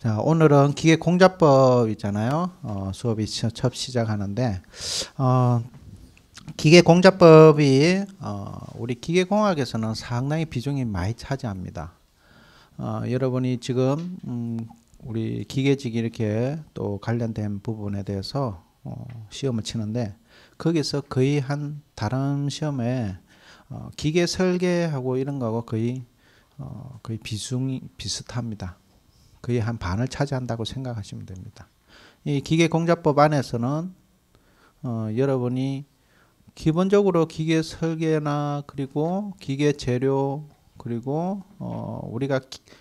자, 오늘은 기계공작법 있잖아요. 어, 수업이 첫 시작하는데, 어, 기계공자법이, 어, 우리 기계공학에서는 상당히 비중이 많이 차지합니다. 어, 여러분이 지금, 음, 우리 기계직이 렇게또 관련된 부분에 대해서 어, 시험을 치는데, 거기서 거의 한 다른 시험에 어, 기계 설계하고 이런 거하고 거의, 거의 비중이 비슷합니다. 거의 한 반을 차지한다고 생각하시면 됩니다. 이 기계공자법 안에서는 어, 여러분이 기본적으로 기계 설계나 그리고 기계 재료 그리고 어, 우리가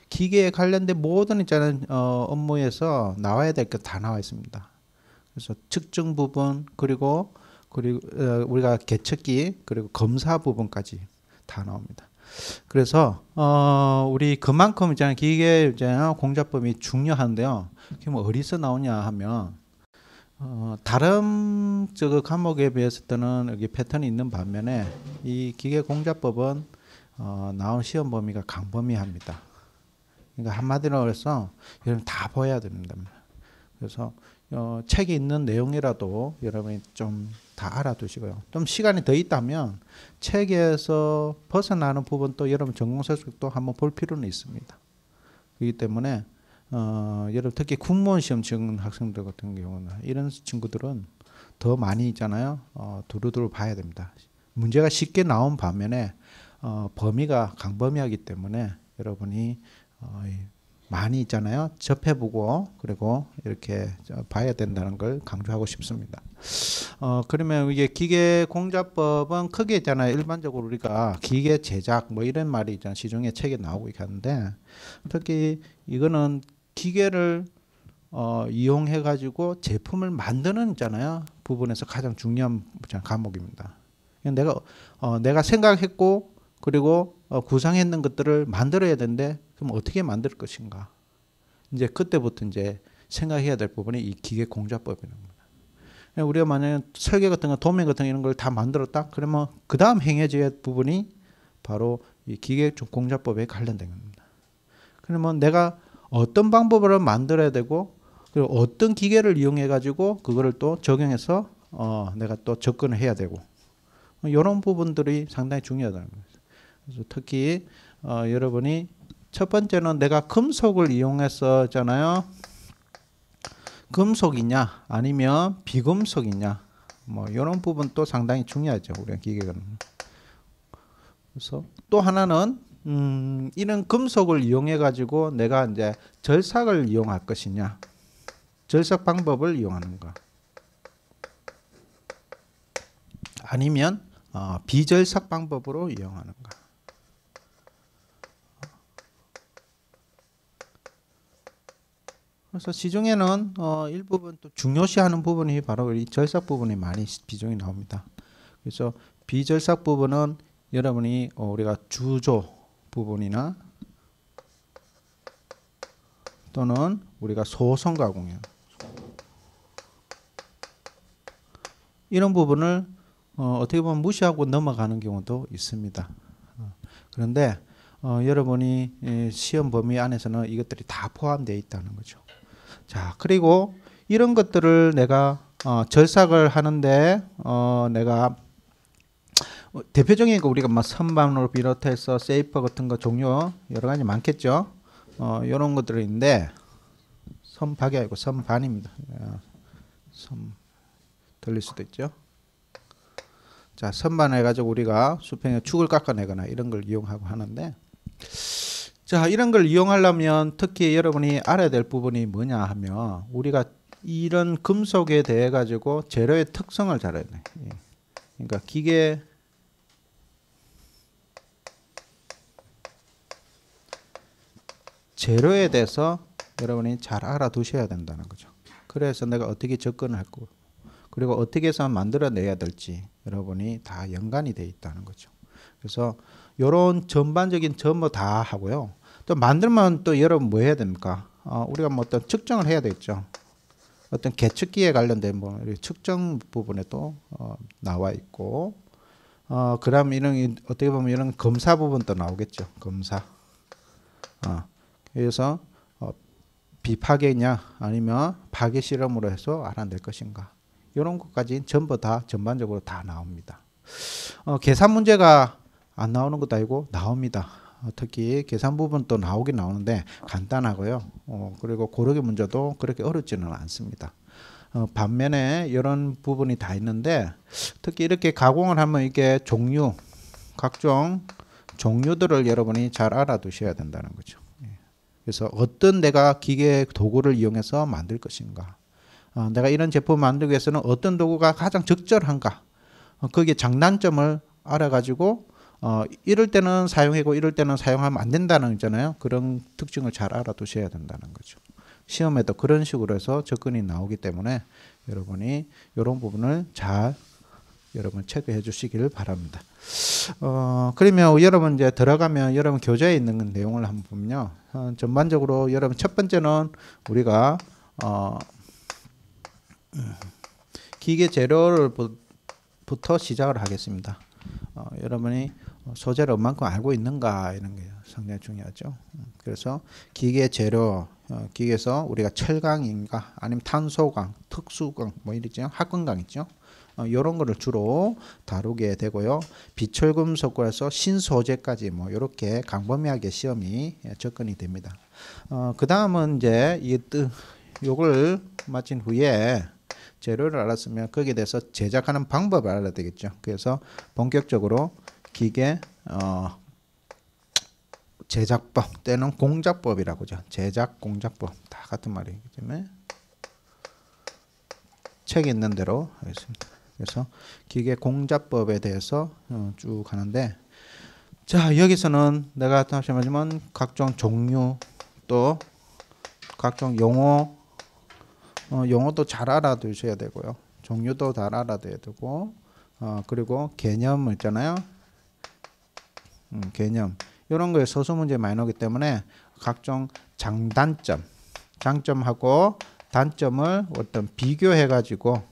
기, 계에 관련된 모든 있잖아요 어, 업무에서 나와야 될것다 나와 있습니다. 그래서 측정 부분 그리고 그리고 어, 우리가 개척기 그리고 검사 부분까지 다 나옵니다. 그래서 어 우리 그만큼 이제 기계 이제 공작법이 중요한데요. 그게 뭐 어디서 나오냐 하면 어 다른 저 과목에 비해서 때는 여기 패턴이 있는 반면에 이 기계 공자법은 어 나온 시험 범위가 강범위합니다. 그러니까 한마디로 해서 여러분 다 보야 됩니다. 그래서 어 책에 있는 내용이라도 여러분이 좀다 알아두시고요. 좀 시간이 더 있다면 책에서 벗어나는 부분도 여러분 전공서적도 한번 볼 필요는 있습니다. 그렇기 때문에 어, 여러분 특히 군무원 시험 치는 학생들 같은 경우는 이런 친구들은 더 많이 있잖아요. 어, 두루두루 봐야 됩니다. 문제가 쉽게 나온 반면에 어, 범위가 강범위하기 때문에 여러분이 어, 많이 있잖아요. 접해보고 그리고 이렇게 봐야 된다는 걸 강조하고 싶습니다. 어, 그러면 이게 기계 공자법은 크게 있잖아요. 일반적으로 우리가 기계 제작 뭐 이런 말이 있잖아요. 시중에 책에 나오고 있는데 특히 이거는 기계를 어, 이용해 가지고 제품을 만드는 있잖아요. 부분에서 가장 중요한 과목입니다. 내가 어, 내가 생각했고 그리고 어, 구상했는 것들을 만들어야 되는데 그럼 어떻게 만들 것인가? 이제 그때부터 이제 생각해야 될 부분이 이 기계 공자법이라는 겁니다. 그러니까 우리가 만약에 설계 같은 거, 도면 같은 이런 걸 다 만들었다? 그러면 그 다음 행해져야 할 부분이 바로 이 기계 공자법에 관련된 겁니다. 그러면 내가 어떤 방법으로 만들어야 되고 그리고 어떤 기계를 이용해 가지고 그거를 또 적용해서 어, 내가 또 접근을 해야 되고 이런 뭐 부분들이 상당히 중요하다는 거죠. 그래서 특히 어, 여러분이 첫 번째는 내가 금속을 이용했었잖아요. 금속이냐 아니면 비금속이냐 뭐 이런 부분 또 상당히 중요하죠. 우리 기계는. 그래서 또 하나는 음, 이런 금속을 이용해 가지고 내가 이제 절삭을 이용할 것이냐 절삭 방법을 이용하는가 아니면 어, 비절삭 방법으로 이용하는가 그래서 시중에는 어, 일부분 또 중요시하는 부분이 바로 이 절삭 부분이 많이 비중이 나옵니다. 그래서 비절삭 부분은 여러분이 어, 우리가 주조 부분이나 또는 우리가 소성가 공연 이런 부분을 어, 떻게 보면 무시하고 넘어가는 경우도 있습니다. 어, 그런데 어, 여러분이 예, 시험 범위 안에서는 이것들이 다 포함되어 있다는 거죠. 자, 그리고 이런 것들을 내가 어, 절삭을 하는데 어, 내가 대표적인 거 우리가 선반으로 비롯해서 세이퍼 같은 거 종류 여러 가지 많겠죠. 어, 이런 것들인데 선박이 아니고 선반입니다. 어, 선 들릴 수도 있죠. 자, 선반해 가지고 우리가 수평의 축을 깎아내거나 이런 걸 이용하고 하는데 자, 이런 걸 이용하려면 특히 여러분이 알아야 될 부분이 뭐냐 하면 우리가 이런 금속에 대해 가지고 재료의 특성을 잘 알아야 돼. 예. 그러니까 기계 재료에 대해서 여러분이 잘 알아두셔야 된다는 거죠. 그래서 내가 어떻게 접근할 거 그리고 어떻게 해서 만들어내야 될지 여러분이 다 연관이 돼 있다는 거죠. 그래서 이런 전반적인 전부 다 하고요. 또 만들면 또 여러분 뭐 해야 됩니까? 어, 우리가 뭐 어떤 측정을 해야 되겠죠. 어떤 계측기에 관련된 뭐 측정 부분에 또 어, 나와 있고, 어, 그럼 이런 어떻게 보면 이런 검사 부분도 나오겠죠. 검사. 어, 그래서 어, 비파괴냐 아니면 파괴 실험으로 해서 알아낼 것인가 이런 것까지 전부 다 전반적으로 다 나옵니다. 어, 계산 문제가 안 나오는 것도 아니고 나옵니다. 특히 계산 부분 도 나오긴 나오는데 간단하고요. 어, 그리고 고르기 문제도 그렇게 어렵지는 않습니다. 어, 반면에 이런 부분이 다 있는데 특히 이렇게 가공을 하면 이게 종류 각종 종류들을 여러분이 잘 알아두셔야 된다는 거죠. 예. 그래서 어떤 내가 기계 도구를 이용해서 만들 것인가 어, 내가 이런 제품 을 만들기 위해서는 어떤 도구가 가장 적절한가 거기에 어, 장단점을 알아가지고 어, 이럴 때는 사용하고 이럴 때는 사용하면 안 된다는 거잖아요 그런 특징을 잘 알아두셔야 된다는 거죠. 시험에도 그런 식으로 해서 접근이 나오기 때문에 여러분이 이런 부분을 잘 여러분 체크해 주시기를 바랍니다. 어, 그러면 여러분 이제 들어가면 여러분 교재에 있는 내용을 한번 보면요. 어, 전반적으로 여러분 첫 번째는 우리가 어, 기계 재료를 부터 시작을 하겠습니다. 어, 여러분이 어, 소재를 얼만큼 알고 있는가 이런 게 상당히 중요하죠. 음, 그래서 기계 재료 어, 기계에서 우리가 철강인가 아니면 탄소강, 특수강 뭐 이러죠. 합금강 있죠. 이런 어, 거를 주로 다루게 되고요. 비철금속에서 신소재까지 뭐 이렇게 광범위하게 시험이 예, 접근이 됩니다. 어, 그 다음은 이제 이 요걸 마친 후에 재료를 알았으면 거기에 대해서 제작하는 방법을 알아야 되겠죠. 그래서 본격적으로 기계 어, 제작법 때는 공작법이라고죠. 제작 공작법 다 같은 말이기 때문에 책 있는 대로 하겠습니다. 그래서 기계 공작법에 대해서 어, 쭉 하는데 자 여기서는 내가 다시 말하지만 각종 종류 또 각종 용어 어, 용어도 잘 알아두셔야 되고요. 종류도 잘 알아둬야 되고 어, 그리고 개념 있잖아요. 음, 개념 이런 거에 소수 문제 많이 나오기 때문에 각종 장단점, 장점하고 단점을 어떤 비교해 가지고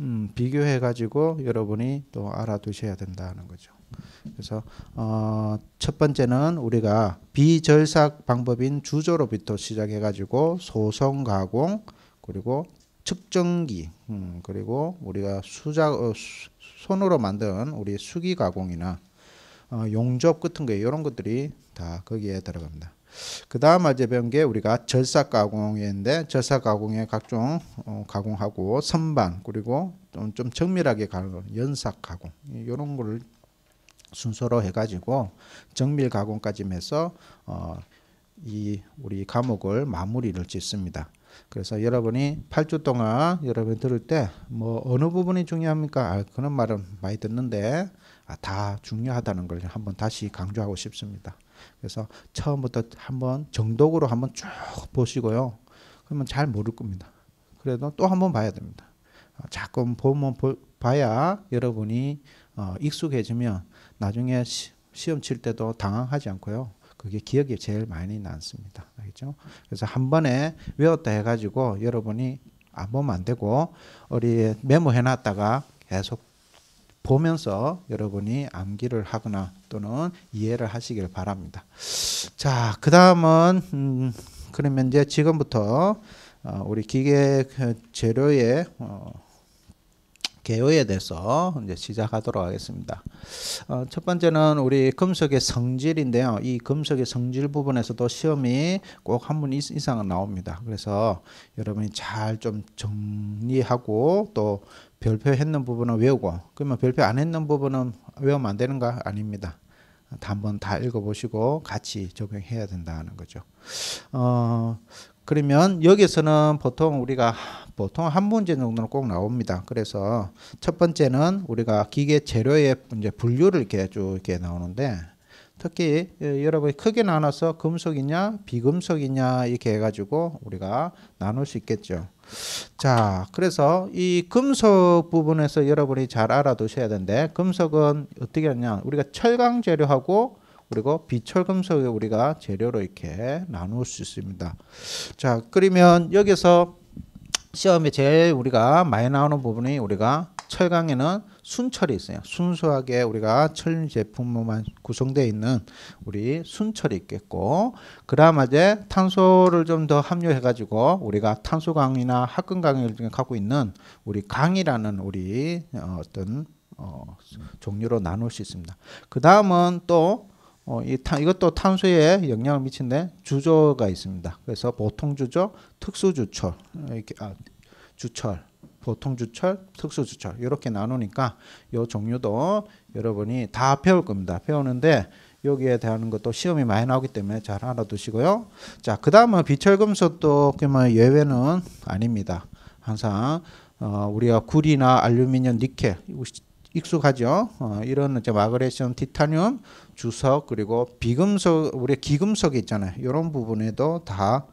음, 비교해 가지고 여러분이 또 알아두셔야 된다는 거죠. 그래서 어, 첫 번째는 우리가 비절삭 방법인 주조로부터 시작해 가지고 소송 가공 그리고 측정기 음, 그리고 우리가 수작 어, 손으로 만든 우리 수기 가공이나 어, 용접 같은 거 이런 것들이 다 거기에 들어갑니다. 그 다음 어제 배운 게 우리가 절삭 가공인데 절삭 가공에 각종 어, 가공하고 선반 그리고 좀, 좀 정밀하게 가공 연삭 가공 이런 거를 순서로 해가지고 정밀 가공까지 해서 어, 이 우리 과목을 마무리를 짓습니다. 그래서 여러분이 8주 동안 여러분 들을 때 뭐 어느 부분이 중요합니까? 아, 그런 말은 많이 듣는데 아, 다 중요하다는 걸 한번 다시 강조하고 싶습니다. 그래서 처음부터 한번 정독으로 한번 쭉 보시고요. 그러면 잘 모를 겁니다. 그래도 또 한번 봐야 됩니다. 아, 자꾸 보면 보, 봐야 여러분이 어, 익숙해지면 나중에 시, 시험 칠 때도 당황하지 않고요. 그게 기억에 제일 많이 남습니다. 알겠죠? 그래서 한 번에 외웠다 해가지고 여러분이 안 보면 안 되고 어디 메모해놨다가 계속 보면서 여러분이 암기를 하거나 또는 이해를 하시길 바랍니다. 자, 그 다음은 음, 그러면 이제 지금부터 어, 우리 기계 그 재료의 어, 개요에 대해서 이제 시작하도록 하겠습니다. 어, 첫 번째는 우리 금속의 성질인데요. 이 금속의 성질 부분에서도 시험이 꼭한문 이상은 나옵니다. 그래서 여러분이 잘 좀 정리하고 또 별표 했는 부분은 외우고 그러면 별표 안 했는 부분은 외우면 안 되는가? 아닙니다. 다 한번 다 읽어보시고 같이 적용해야 된다는 거죠. 어, 그러면 여기서는 보통 우리가 보통 한 문제 정도는 꼭 나옵니다. 그래서 첫 번째는 우리가 기계 재료의 이제 분류를 이렇게 쭉 이렇게 나오는데 특히 예, 여러분이 크게 나눠서 금속이냐 비금속이냐 이렇게 해가지고 우리가 나눌 수 있겠죠. 자, 그래서 이 금속 부분에서 여러분이 잘 알아두셔야 되는데 금속은 어떻게 하냐? 우리가 철강 재료하고 그리고 비철금속에 우리가 재료로 이렇게 나눌 수 있습니다. 자, 그러면 여기서 시험에 제일 우리가 많이 나오는 부분이 우리가 철강에는 순철이 있어요. 순수하게 우리가 철 제품만 구성되어 있는 우리 순철이 있겠고 그다음에 탄소를 좀더 함유해 가지고 우리가 탄소강이나 합금강을 갖고 있는 우리 강이라는 우리 어, 어떤 어 종류로 나눌 수 있습니다. 그다음은 또 어, 이 탄, 이것도 탄소에 영향을 미친데 주조가 있습니다. 그래서 보통 주조, 특수 주철 이렇게 아, 주철, 보통 주철, 특수 주철 이렇게 나누니까 이 종류도 여러분이 다 배울 겁니다. 배우는데 여기에 대한 것도 시험이 많이 나오기 때문에 잘 알아두시고요. 자, 그 다음은 비철금속도 그러면 예외는 아닙니다. 항상 어, 우리가 구리나 알루미늄, 니켈 익숙하죠. 어, 이런 이제 마그네슘, 티타늄, 주석 그리고 비금속 우리 기금속 있잖아요. 이런 부분에도 다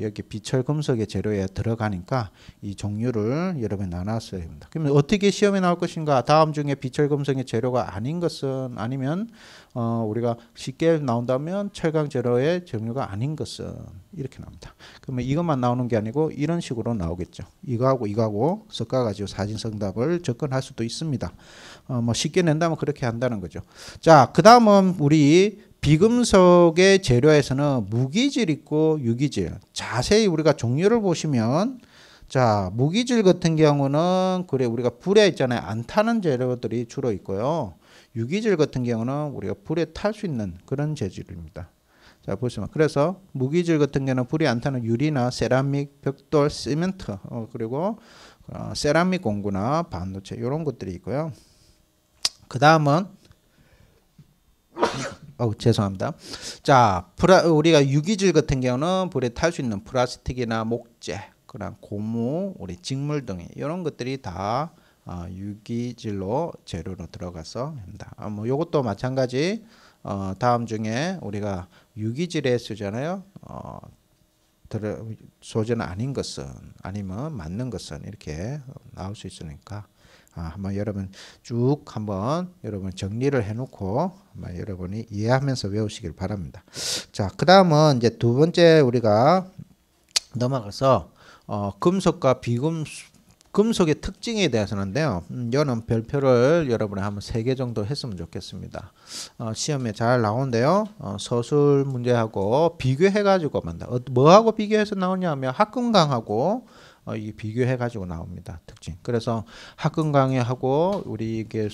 여기 어, 비철 금속의 재료에 들어가니까 이 종류를 여러 번 나눴어야 합니다. 그러면 어떻게 시험에 나올 것인가? 다음 중에 비철 금속의 재료가 아닌 것은 아니면 어, 우리가 쉽게 나온다면 철강 재료의 종류가 아닌 것은 이렇게 나옵니다. 그러면 이것만 나오는 게 아니고 이런 식으로 나오겠죠. 이거하고 이거하고 섞어가지고 사진 성답을 접근할 수도 있습니다. 어, 뭐 쉽게 낸다면 그렇게 한다는 거죠. 자, 그 다음은 우리 비금속의 재료에서는 무기질 있고 유기질. 자세히 우리가 종류를 보시면 자, 무기질 같은 경우는 그래 우리가 불에 있잖아요. 안 타는 재료들이 주로 있고요. 유기질 같은 경우는 우리가 불에 탈 수 있는 그런 재질입니다. 자, 보시면 그래서 무기질 같은 경우는 불이 안 타는 유리나 세라믹, 벽돌, 시멘트, 어, 그리고 어, 세라믹 공구나 반도체 이런 것들이 있고요. 그 다음은 어, 죄송합니다. 자, 프라 우리가 유기질 같은 경우는 불에 탈 수 있는 플라스틱이나 목재, 그런 고무, 우리 직물 등의 이런 것들이 다 어, 유기질로 재료로 들어가서 합니다. 아, 뭐 이것도 마찬가지 어, 다음 중에 우리가 유기질에 쓰잖아요. 어, 들 어, 소재는 아닌 것은 아니면 맞는 것은 이렇게 나올 수 있으니까 아, 한번 여러분 쭉 한번 여러분 정리를 해놓고 한번 여러분이 이해하면서 외우시길 바랍니다. 자, 그 다음은 이제 두 번째 우리가 넘어가서 어, 금속과 비금속 금속의 특징에 대해서는데요. 음, 이거는 별표를 여러분이 한번 세 개 정도 했으면 좋겠습니다. 어, 시험에 잘나온는데요 어, 서술 문제하고 비교해가지고 만다. 어, 뭐하고 비교해서 나오냐면 학금강하고 어, 이 비교해 가지고 나옵니다. 특징. 그래서 학근 강의하고 우리 이게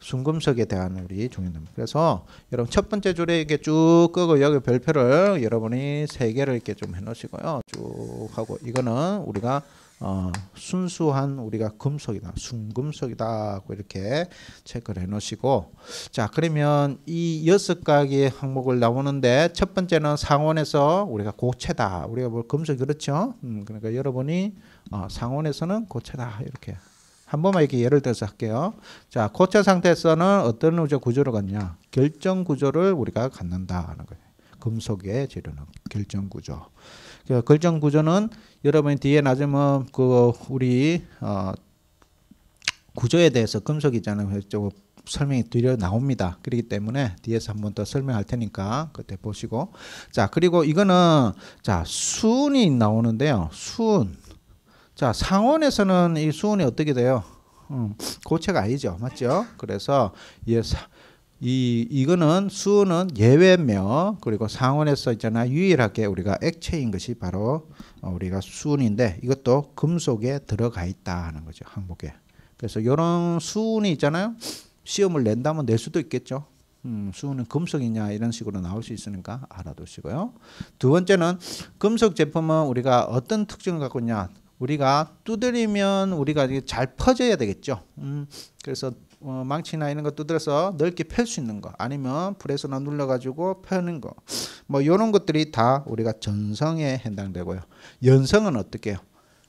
순금석에 대한 우리 종이는 그래서 여러분 첫 번째 줄에 이렇게 쭉 끄고 여기 별표를 여러분이 세 개를 이렇게 좀 해놓으시고요 쭉 하고 이거는 우리가 어, 순수한 우리가 금속이다, 순금속이다고 이렇게 체크를 해놓으시고 자 그러면 이 여섯 가지 항목을 나오는데 첫 번째는 상온에서 우리가 고체다, 우리가 뭐 금속 그렇죠? 음, 그러니까 여러분이 어, 상온에서는 고체다 이렇게 한 번만 이렇게 예를 들어서 할게요. 자, 고체 상태에서는 어떤 우주 구조를 갖냐? 결정 구조를 우리가 갖는다는 거예요. 금속의 재료는 결정 구조. 결정 그 구조는 여러분 뒤에 나중에 뭐 그 우리 어 구조에 대해서 금속이 잖아요 설명이 뒤려 나옵니다. 그렇기 때문에 뒤에서 한 번 더 설명할 테니까 그때 보시고 자 그리고 이거는 자 수운이 나오는데요. 수운 자 상온에서는 이 수운이 어떻게 돼요? 음, 고체가 아니죠, 맞죠? 그래서 예, 이 이거는 수는 예외며 그리고 상온에서 있잖아 유일하게 우리가 액체인 것이 바로 어, 우리가 수은인데 이것도 금속에 들어가 있다 하는 거죠 항목에. 그래서 이런 수은이 있잖아요. 시험을 낸다면 낼 수도 있겠죠. 음, 수은은 금속이냐 이런 식으로 나올 수 있으니까 알아두시고요. 두 번째는 금속 제품은 우리가 어떤 특징을 갖고 있냐. 우리가 두드리면 우리가 잘 퍼져야 되겠죠. 음, 그래서 어, 망치나 이런 거 두드려서 넓게 펼 수 있는 거 아니면 불에서나 눌러가지고 펴는 거뭐 이런 것들이 다 우리가 전성에 해당되고요. 연성은 어떻게 해요?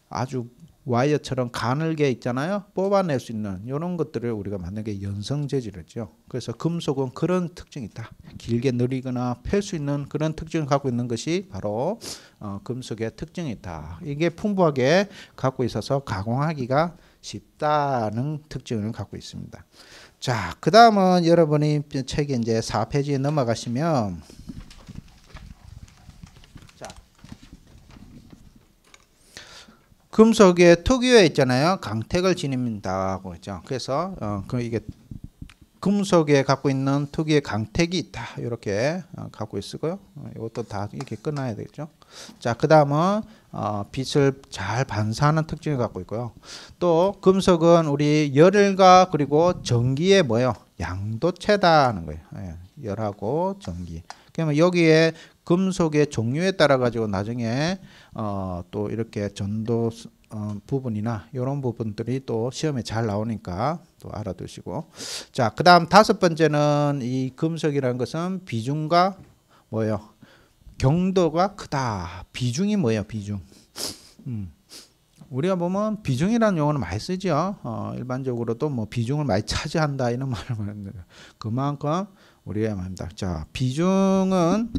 아주 와이어처럼 가늘게 있잖아요. 뽑아낼 수 있는 이런 것들을 우리가 만든 게 연성 재질이죠. 그래서 금속은 그런 특징이 있다. 길게 늘리거나 펼 수 있는 그런 특징을 갖고 있는 것이 바로 어, 금속의 특징이 있다. 이게 풍부하게 갖고 있어서 가공하기가 쉽다는 특징을 갖고 있습니다. 자, 그 다음은 여러분이 책 이제 4페이지에 넘어가시면 자, 금속의 특유의 있잖아요. 강택을 지닌다고 죠 그렇죠? 그래서 어, 그 이게 금속에 갖고 있는 특유의 강택이 있다. 이렇게 어, 갖고 있고요. 어, 이것도 다 이렇게 끊어야 되겠죠. 자, 그 다음은 어, 빛을 잘 반사하는 특징을 갖고 있고요. 또 금속은 우리 열과 그리고 전기의 뭐요 양도체다는 거예요. 예, 열하고 전기. 그러면 여기에 금속의 종류에 따라 가지고 나중에 어, 또 이렇게 전도 어, 부분이나 이런 부분들이 또 시험에 잘 나오니까 또 알아두시고 자 그다음 다섯 번째는 이 금속이라는 것은 비중과 뭐예요 경도가 크다 비중이 뭐예요 비중 음. 우리가 보면 비중이라는 용어는 많이 쓰죠 어, 일반적으로도 뭐 비중을 많이 차지한다 이런 말을 하는데 그만큼 우리가말합니다자 비중은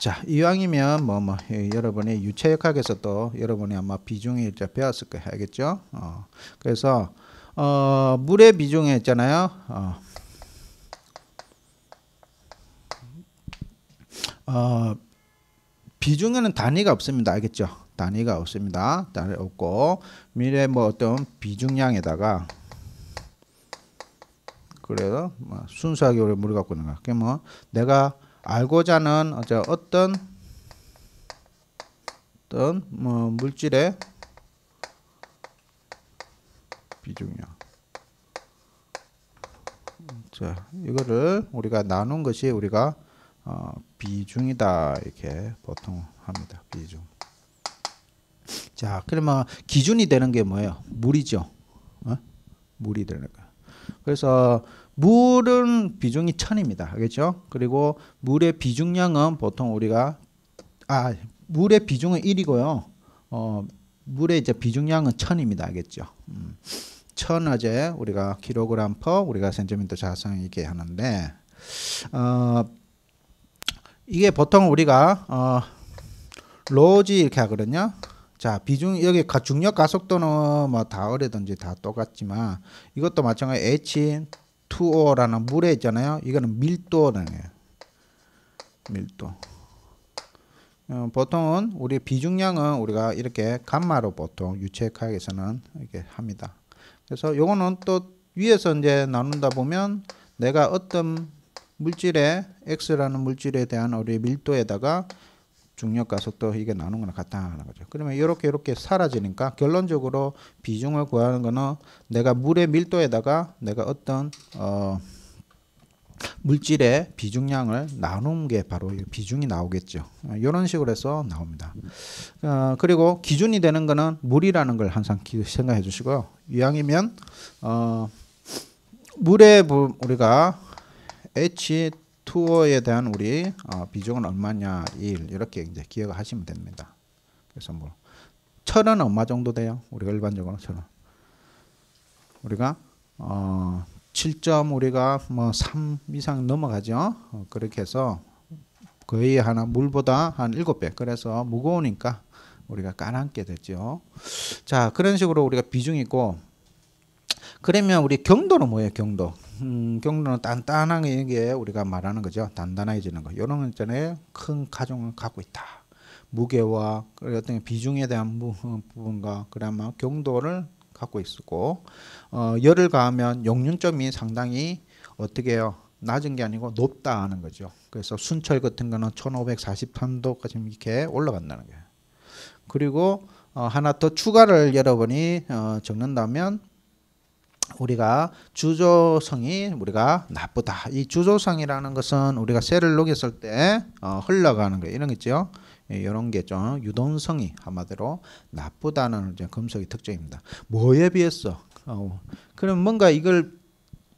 자 이왕이면 뭐뭐 뭐, 뭐 예, 여러분의 유체역학에서 도 여러분이 아마 비중이 이제 배웠을 거예요 알겠죠 어, 그래서 어, 물의 비중에 있잖아요 어, 어, 비중에는 단위가 없습니다 알겠죠 단위가 없습니다 단위 없고 미래 뭐 어떤 비중량에다가 그래서 뭐 순수하게 우리 물을 갖고 있는 거야 그게 뭐 내가 알고자는 하 어떤 어떤 뭐 물질의 비중이야. 자, 이거를 우리가 나눈 것이 우리가 어, 비중이다 이렇게 보통 합니다. 비중. 자, 그러면 기준이 되는 게 뭐예요? 물이죠. 어? 물이 되는 거. 그래서 물은 비중이 천입니다. 알겠죠? 그리고 물의 비중량은 보통 우리가 아 물의 비중은 1이고요. 어 물의 이제 비중량은 천입니다. 알겠죠? 음, 천 어제 우리가 킬로그램 퍼 우리가 센티미터 자성 이렇게 하는데 어 이게 보통 우리가 어 로지 이렇게 하거든요. 자 비중 여기 중력 가속도는 뭐 다 어래든지 다 똑같지만 이것도 마찬가지 h H2O라는 물에 있잖아요. 이거는 밀도능이 밀도. 어, 보통은 우리 비중량은 우리가 이렇게 감마로 보통 유체역학에서는 이렇게 합니다. 그래서 요거는 또 위에서 이제 나눈다 보면 내가 어떤 물질의 X라는 물질에 대한 우리 밀도에다가 중력가 속도 이게 나누는 거나 같다는 거죠. 그러면 이렇게 이렇게 사라지니까 결론적으로 비중을 구하는 거는 내가 물의 밀도에다가 내가 어떤 어 물질의 비중량을 나눈 게 바로 비중이 나오겠죠. 이런 어, 식으로 해서 나옵니다. 어, 그리고 기준이 되는 거는 물이라는 걸 항상 생각해 주시고요. 이왕이면 어, 물에 우리가 H 투어에 대한 우리 어, 비중은 얼마냐 일 이렇게 이제 기억을 하시면 됩니다. 그래서 뭐 철은 얼마 정도 돼요? 우리가 일반적으로 철은 우리가 어 7점 우리가 뭐 3 이상 넘어가죠. 어, 그렇게 해서 거의 하나 물보다 한 7배. 그래서 무거우니까 우리가 까앉게 되죠. 자, 그런 식으로 우리가 비중이고 그러면 우리 경도는 뭐예요? 경도. 음, 경로는 단단하게 이게 우리가 말하는 거죠. 단단해지는 거. 이런 있잖아요. 큰 가정을 갖고 있다. 무게와 어떤 비중에 대한 어, 부분과 그다음에 경도를 갖고 있고 었 어, 열을 가하면 용융점이 상당히 어떻게 해요? 낮은 게 아니고 높다 하는 거죠. 그래서 순철 같은 거는 1543도까지 이렇게 올라간다는 거예요. 그리고 어, 하나 더 추가를 여러분이 어, 적는다면 우리가 주조성이 우리가 나쁘다. 이 주조성이라는 것은 우리가 셀를 녹였을 때 어, 흘러가는 거 이런 거 있죠. 이런 예, 게좀 유동성이 한마디로 나쁘다는 이제 금속의 특징입니다. 뭐에 비해서? 어, 그럼 뭔가 이걸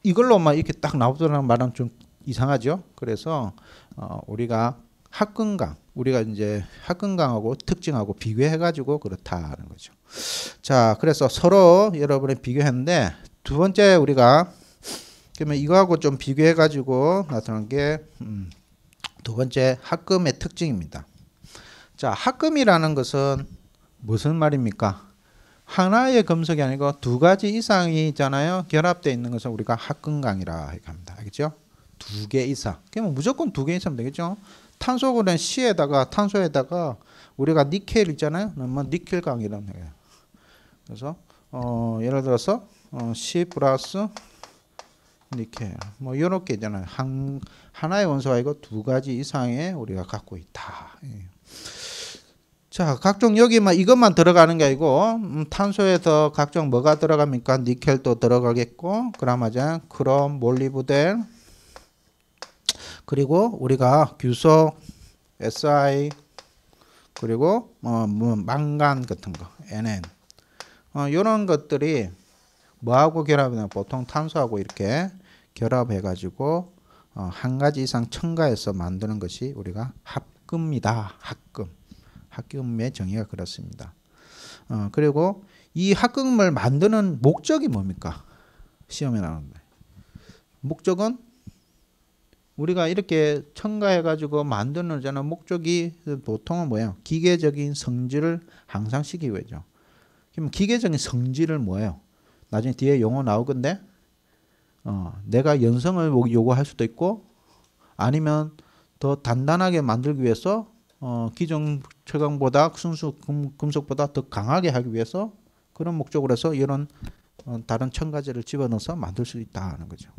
이걸로만 이렇게 딱나오더라는 말은 좀 이상하죠. 그래서 어, 우리가 합근강 우리가 이제 합근강하고 특징하고 비교해 가지고 그렇다는 거죠. 자, 그래서 서로 여러분이 비교했는데 두 번째 우리가 그러면 이거하고 좀 비교해 가지고 나타난 게두 음, 번째 학금의 특징입니다. 자, 학금이라는 것은 무슨 말입니까? 하나의 금속이 아니고 두 가지 이상이잖아요. 결합되어 있는 것을 우리가 합금강이라 합니다. 알겠죠? 두 개 이상. 그러면 무조건 두 개 이상 되겠죠? 탄소는 C에다가 탄소에다가 우리가 니켈 있잖아요. 그러면 뭐 니켈강이라고 해요. 그래서 어, 예를 들어서 어, C 플러스 니켈 뭐 이렇게 있잖아요. 한, 하나의 원소가 이거 두 가지 이상의 우리가 갖고 있다. 예. 자, 각종 여기만 이것만 들어가는 게 아니고 음, 탄소에서 각종 뭐가 들어갑니까? 니켈도 들어가겠고, 그나마자 크롬, 몰리브덴 그리고 우리가 규소, Si 그리고 어, 뭐 망간 같은 거, Nn 이런 어, 것들이 뭐하고 결합이냐 보통 탄소하고 이렇게 결합해 가지고 어, 한 가지 이상 첨가해서 만드는 것이 우리가 합금이다 합금 합금의 정의가 그렇습니다 어, 그리고 이 합금을 만드는 목적이 뭡니까 시험에 나오는데 목적은 우리가 이렇게 첨가해 가지고 만드는 저는 목적이 보통은 뭐예요 기계적인 성질을 향상시키기 위해죠 그럼 기계적인 성질을 뭐예요 나중에 뒤에 용어 나오건데 어, 내가 연성을 뭐 요구할 수도 있고 아니면 더 단단하게 만들기 위해서 어, 기존 철강보다 순수 금, 속보다더 강하게 하기 위해서 그런 목적으로 해서 이런 어, 다른 첨가제를 집어넣어서 만들 수 있다는 거죠.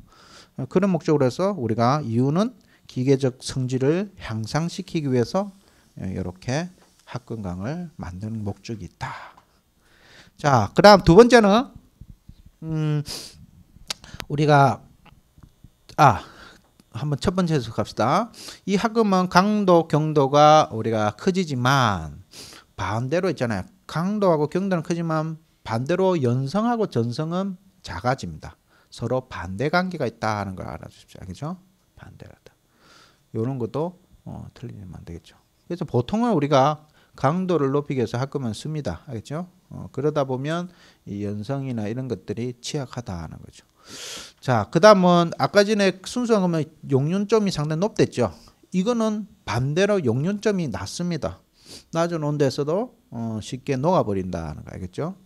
어, 그런 목적으로 해서 우리가 이유는 기계적 성질을 향상시키기 위해서 이렇게 예, 학금강을 만드는 목적이 있다. 자, 그 다음 두 번째는 음, 우리가 아 한번 첫 번째에서 갑시다. 이 학음은 강도, 경도가 우리가 커지지만 반대로 있잖아요. 강도하고 경도는 크지만 반대로 연성하고 전성은 작아집니다. 서로 반대 관계가 있다는 걸 알아주십시오. 알겠죠? 반대라다. 요런 것도 어, 틀리면 안 되겠죠. 그래서 보통은 우리가 강도를 높이기 위해서 학금은 씁니다. 알겠죠? 어, 그러다 보면 이 연성이나 이런 것들이 취약하다는 거죠. 자, 그 다음은 아까 전에 순수한 거면 용륜점이 상당히 높댔죠. 이거는 반대로 용륜점이 낮습니다. 낮은 온도에서도 어, 쉽게 녹아버린다는 거 알겠죠?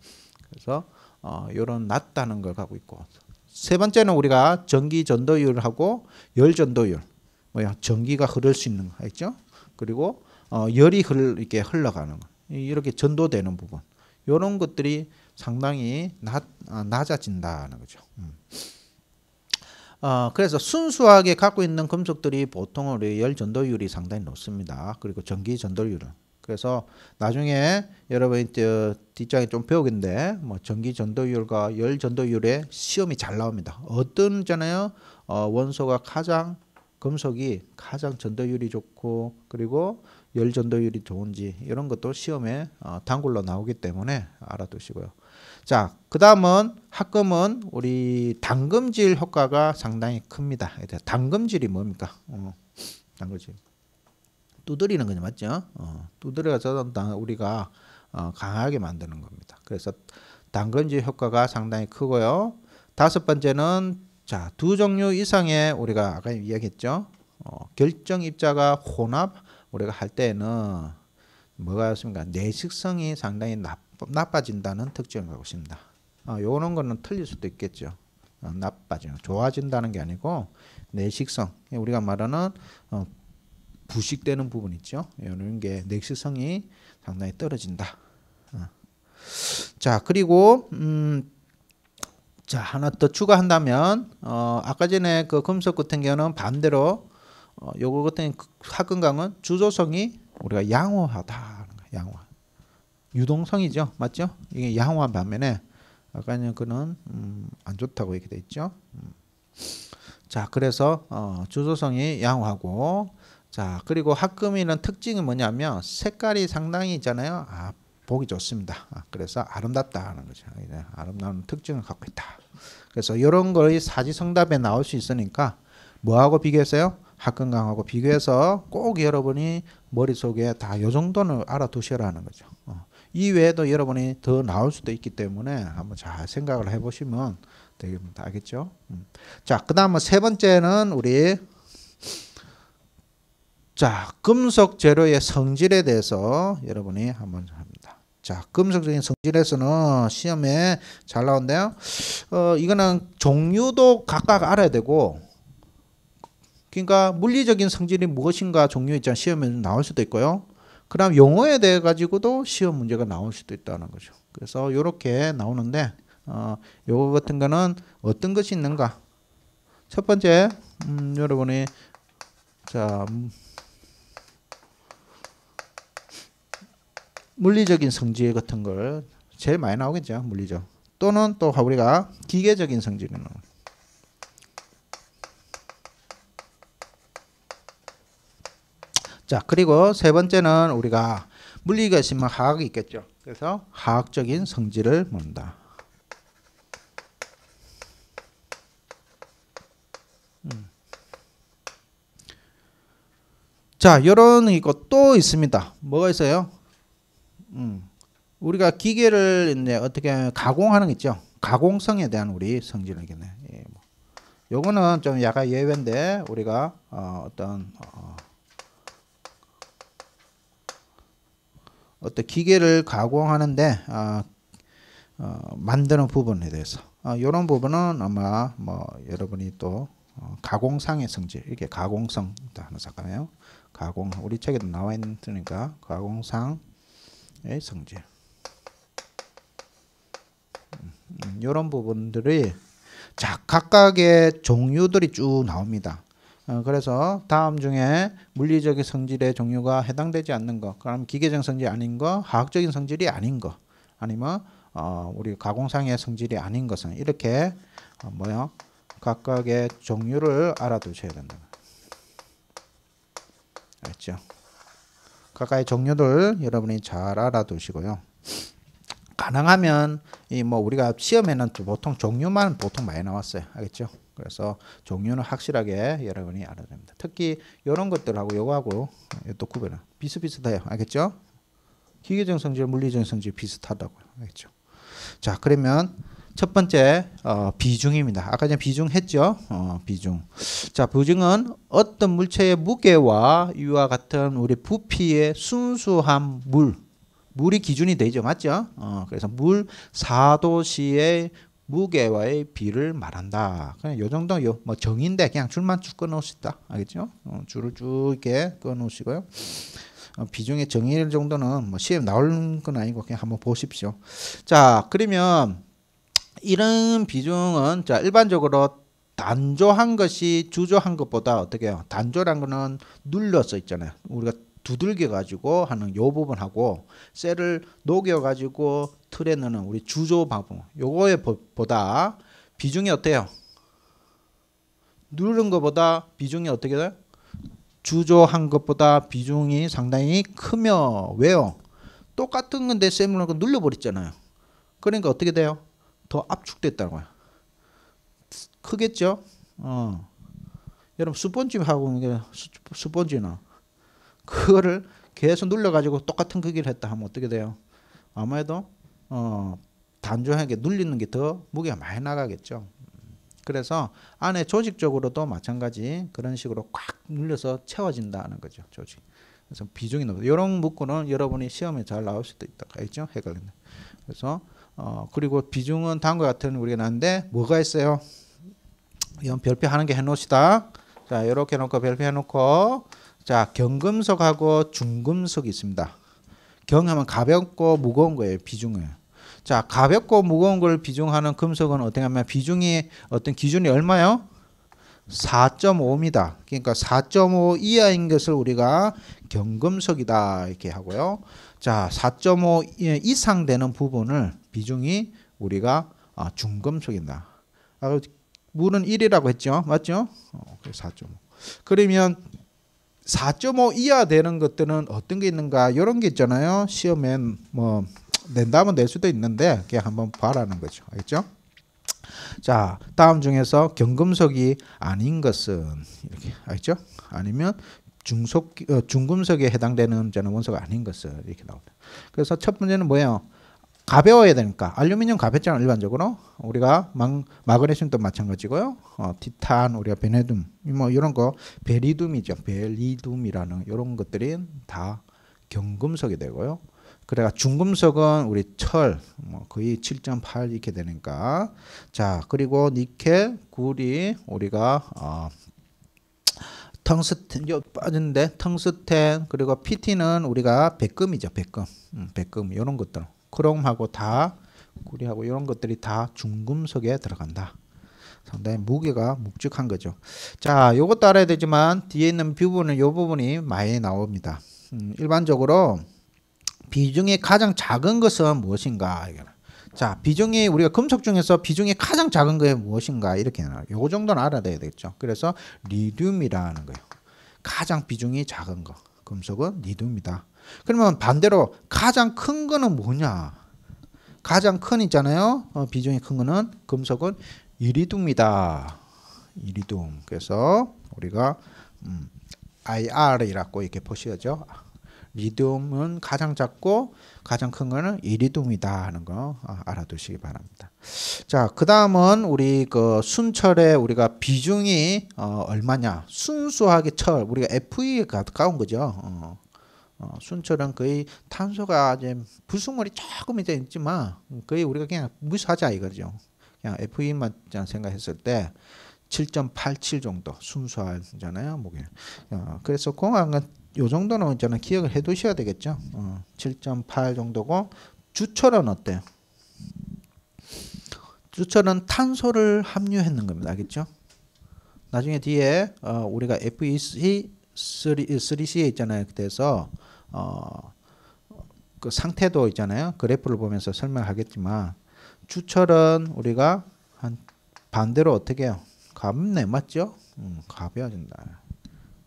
그래서 어, 이런 낮다는 걸 갖고 있고 세 번째는 우리가 전기 전도율하고 열 전도율 뭐야 전기가 흐를 수 있는 거 알겠죠? 그리고 어, 열이 흘 이렇게 흘러가는 거 이렇게 전도되는 부분 이런 것들이 상당히 낮, 아, 낮아진다는 거죠. 음. 어, 그래서 순수하게 갖고 있는 금속들이 보통 우리 열 전도율이 상당히 높습니다. 그리고 전기 전도율은. 그래서 나중에 여러분이 뒷장에 좀 배우겠는데 뭐 전기 전도율과 열 전도율의 시험이 잘 나옵니다. 어떤 잖아요 어, 원소가 가장 금속이 가장 전도율이 좋고 그리고 열 전도율이 좋은지 이런 것도 시험에 어, 단골로 나오기 때문에 알아두시고요. 자, 그 다음은 합금은 우리 당금질 효과가 상당히 큽니다. 당금질이 뭡니까? 어, 당금질. 두드리는 거죠, 맞죠? 어, 두드려서 우리가 어, 강하게 만드는 겁니다. 그래서 당금질 효과가 상당히 크고요. 다섯 번째는 자, 두 종류 이상의 우리가 아까 이야기했죠. 어, 결정 입자가 혼합 우리가 할 때는 뭐가 있습니까? 내식성이 상당히 나빠, 진다는 특징을 갖고 있습니다. 어, 요런 거는 틀릴 수도 있겠죠. 어, 나빠지는 좋아진다는 게 아니고 내식성 우리가 말하는 어, 부식되는 부분 있죠. 이런 게 내식성이 상당히 떨어진다. 어. 자 그리고 음, 자 하나 더 추가한다면 어, 아까 전에 그 금속 같은 경우는 반대로 어, 요거 같은 학근강은 그 주조성이 우리가 양호하다. 양호 유동성이죠. 맞죠? 이게 양호한 반면에 아까는 그는 음, 안 좋다고 이렇게 돼 있죠. 음. 자, 그래서 어, 주조성이 양호하고 자, 그리고 학금이는 특징이 뭐냐면 색깔이 상당히 있잖아요. 아, 보기 좋습니다. 아, 그래서 아름답다 는 거죠. 이제 아름다운 특징을 갖고 있다. 그래서 이런 거의 사지성답에 나올 수 있으니까 뭐하고 비교했어요? 학건강하고 비교해서 꼭 여러분이 머릿속에 다 요 정도는 알아두셔라는 거죠. 어. 이외에도 여러분이 더 나올 수도 있기 때문에 한번 잘 생각을 해보시면 되겠습니다. 알겠죠? 음. 자, 그 다음에 세 번째는 우리 자 금속 재료의 성질에 대해서 여러분이 한번 합니다. 자, 금속적인 성질에서는 시험에 잘 나온대요. 어, 이거는 종류도 각각 알아야 되고 그러니까 물리적인 성질이 무엇인가 종류 있잖아 시험에 나올 수도 있고요. 그다 용어에 대해 가지고도 시험 문제가 나올 수도 있다는 거죠. 그래서 이렇게 나오는데 어, 요거 같은 거는 어떤 것이 있는가? 첫 번째 음, 여러분이 자 음, 물리적인 성질 같은 걸 제일 많이 나오겠죠 물리적 또는 또 우리가 기계적인 성질이 나오는 자, 그리고 세 번째는 우리가 물리가 있으면 화학이 있겠죠. 그래서 화학적인 성질을 모른다. 음. 자, 이런 이것도 있습니다. 뭐가 있어요? 음. 우리가 기계를 이제 어떻게 가공하는 있죠. 가공성에 대한 우리 성질이겠네. 예, 뭐. 요거는 좀 약간 예외인데 우리가 어, 떤 어, 어떤 기계를 가공하는데 어, 어, 만드는 부분에 대해서 어, 아, 이런 부분은 아마 뭐 여러분이 또 어, 가공상의 성질 이렇게 가공성 하는 작가예요. 가공 우리 책에도 나와 있으니까 가공상의 성질 이런 음, 음, 부분들이 자 각각의 종류들이 쭉 나옵니다. 어, 그래서 다음 중에 물리적인 성질의 종류가 해당되지 않는 것, 그럼 기계적 인 성질 이 아닌 것, 화학적인 성질이 아닌 것, 아니면 어, 우리 가공상의 성질이 아닌 것은 이렇게 어, 뭐요? 각각의 종류를 알아두셔야 된다. 알죠? 각각의 종류들 여러분이 잘 알아두시고요. 가능하면 이 뭐 우리가 시험에는 보통 종류만 보통 많이 나왔어요. 알겠죠? 그래서 종류는 확실하게 여러분이 알아야 됩니다. 특히 이런 것들하고 요거하고 또 구별은 비슷비슷해요. 알겠죠? 기계적 성질, 물리적 성질 비슷하다고 알겠죠? 자, 그러면 첫 번째 어, 비중입니다. 아까 전에 비중 했죠? 어, 비중. 자, 비중은 어떤 물체의 무게와 이와 같은 우리 부피의 순수함 물 물이 기준이 되죠. 맞죠? 어, 그래서 물 4도씨의 무게와의 비를 말한다. 그냥 요 정도 요뭐 정인데 그냥 줄만 쭉끊으시다 알겠죠? 어, 줄을 쭉 이렇게 끊으시고요 어, 비중의 정일 정도는 뭐 시험 나오는 건 아니고 그냥 한번 보십시오. 자, 그러면 이런 비중은 자 일반적으로 단조한 것이 주조한 것보다 어떻게 해요? 단조란 거는 눌러서 있잖아요. 우리가 두들겨 가지고 하는 요 부분하고 셀을 녹여 가지고 틀에 넣는 우리 주조 방법 요거에 보다 비중이 어때요? 누르는 것보다 비중이 어떻게 돼요? 주조한 것보다 비중이 상당히 크며 왜요? 똑같은 건데 쌤을 눌러버렸잖아요 그러니까 어떻게 돼요? 더 압축됐다고요. 크겠죠? 어. 여러분 스펀지 하고 게 스펀지나 그거를 계속 눌러가지고 똑같은 크기를 했다 하면 어떻게 돼요? 아무래도 어, 단조하게 눌리는 게 더 무게가 많이 나가겠죠. 그래서 안에 조직적으로도 마찬가지 그런 식으로 꽉 눌려서 채워진다는 거죠. 조직. 그래서 비중이 높아. 이런 문구는 여러분이 시험에 잘 나올 수도 있다. 알죠? 헷갈린다. 그래서 어 그리고 비중은 다음과 같은 우리가 나는데 뭐가 있어요? 이런 별표 하는 게 해놓으시다. 자 이렇게 놓고 별표 해놓고 자, 경금속하고 중금속이 있습니다. 경하면 가볍고 무거운 거예요. 비중을. 자, 가볍고 무거운 걸 비중하는 금속은 어떻게 하면 비중이 어떤 기준이 얼마요? 4.5입니다. 그러니까 4.5 이하인 것을 우리가 경금속이다 이렇게 하고요. 자, 4.5 이상 되는 부분을 비중이 우리가 아, 중금속이다. 아, 물은 1이라고 했죠. 맞죠? 4.5. 어, 그러면 4.5 이하 되는 것들은 어떤 게 있는가 이런 게 있잖아요. 시험엔 뭐 낸다면 낼 수도 있는데 그냥 한번 봐라는 거죠. 알겠죠? 자, 다음 중에서 경금석이 아닌 것은 이렇게 알겠죠? 아니면 중속 어, 중금석에 해당되는 저는 원소가 아닌 것은 이렇게 나옵니다. 그래서 첫 번째는 뭐예요? 가벼워야 되니까 알루미늄 가볍잖아 일반적으로 우리가 막, 마그네슘도 마찬가지고요 어, 티탄 우리가 베네듐뭐 이런 거베리듐이죠베리듐이라는 이런 것들이 다 경금속이 되고요 그래가 중금속은 우리 철뭐 거의 7.8 이렇게 되니까 자 그리고 니켈 구리 우리가 어, 텅스텐 여빠진는데 텅스텐 그리고 PT는 우리가 백금이죠 백금 음, 백금 이런 것들 크롬하고 다 구리하고 이런 것들이 다 중금속에 들어간다. 상당히 무게가 묵직한 거죠. 자, 요것도 알야 되지만 뒤에 있는 부분은 요 부분이 많이 나옵니다. 음, 일반적으로 비중이 가장 작은 것은 무엇인가? 자, 비중이 우리가 금속 중에서 비중이 가장 작은 게 무엇인가? 이렇게 나와요. 요 정도는 알아야 되겠죠. 그래서 리듐이라는 거예요. 가장 비중이 작은 거. 금속은 리듐이다. 그러면 반대로 가장 큰 거는 뭐냐? 가장 큰 있잖아요. 어, 비중이 큰 거는 금속은 이리듐이다. 이리듐. 그래서 우리가 음, IR이라고 이렇게 표시죠 리듐은 가장 작고 가장 큰 거는 이리듐이다 하는 거 어, 알아두시기 바랍니다. 자, 그 다음은 우리 그 순철에 우리가 비중이 어, 얼마냐? 순수하게 철, 우리가 FE에 가까운 거죠. 어. 어, 순처럼 거의 탄소가 이제 부순물이 조금 이제 있지만 거의 우리가 그냥 무사자 이거죠. 그냥 FE만 생각했을 때 7.87 정도 순수하잖아요, 목에. 어, 그래서 공항은 요 정도는 저는 기억을 해 두셔야 되겠죠. 어, 7.8 정도고 주철은 어때요? 주철은 탄소를 함유했는 겁니다. 알겠죠? 나중에 뒤에 어, 우리가 FEC 3, 3C에 있잖아요. 그래서 어, 그 상태도 있잖아요. 그래프를 보면서 설명하겠지만 주철은 우리가 한 반대로 어떻게 해요? 가볍네 맞죠? 음, 가벼워진다.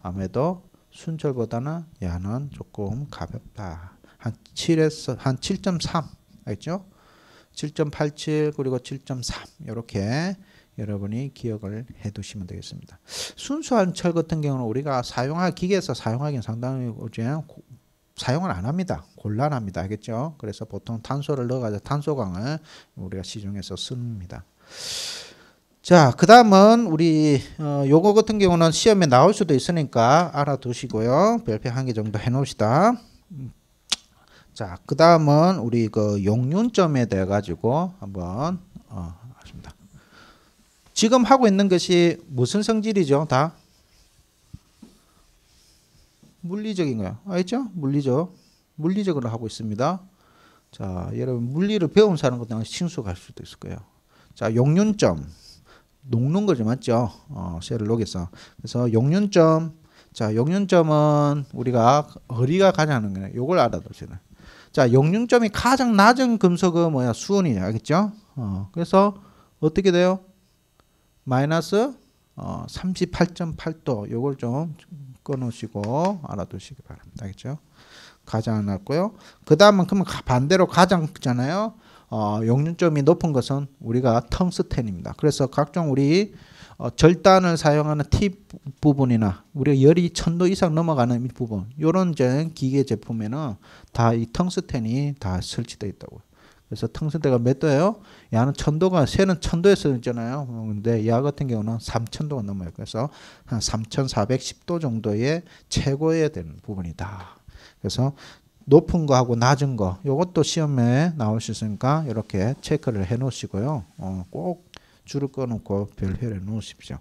아무래도 순철보다는 얘는 조금 가볍다. 한 7에서 한7.3 알죠? 7.87 그리고 7.3 이렇게 여러분이 기억을 해 두시면 되겠습니다. 순수한 철 같은 경우는 우리가 사용하 기계에서 사용하기는 상당히 사용을 안 합니다. 곤란합니다. 알겠죠? 그래서 보통 탄소를 넣어가지고 탄소광을 우리가 시중에서 씁니다. 자, 그 다음은 우리 어, 요거 같은 경우는 시험에 나올 수도 있으니까 알아두시고요. 별표 한 개 정도 해놓읍시다. 자, 그 다음은 우리 그 용융점에 대해 가지고 한번 어, 지금 하고 있는 것이 무슨 성질이죠? 다 물리적인 거야. 알겠죠? 물리적. 물리적으로 하고 있습니다. 자, 여러분 물리를 배운 사람과 당 친숙할 수도 있을 거예요. 자, 용륜점. 녹는 거죠, 맞죠? 어, 셀을 녹여서. 그래서 용륜점. 자, 용륜점은 우리가 어리가 가냐는 거네. 요걸 알아두시는. 자, 용융점이 가장 낮은 금속은 뭐야? 수은이냐, 알겠죠? 어, 그래서 어떻게 돼요? 마이너스 어, 38.8도 요걸 좀 꺼놓으시고 알아두시기 바랍니다. 알겠죠? 가장 낮고요. 그 다음만큼은 반대로 가장 크잖아요. 어, 용융점이 높은 것은 우리가 텅스텐입니다. 그래서 각종 우리 어, 절단을 사용하는 팁 부분이나 우리가 열이 천도 이상 넘어가는 부분 이런 기계 제품에는 다 이 텅스텐이 다 설치되어 있다고요. 그래서 탕선대가 몇 도예요? 야는 천도가 새는 천도에서 있잖아요. 근데 야 같은 경우는 3천도가 넘어요. 그래서 한 3,410도 정도의 최고에 되는 부분이다. 그래서 높은 거하고 낮은 거 이것도 시험에 나올 수 있으니까 이렇게 체크를 해 놓으시고요. 어, 꼭 줄을 꺼놓고 별표를 놓으십시오.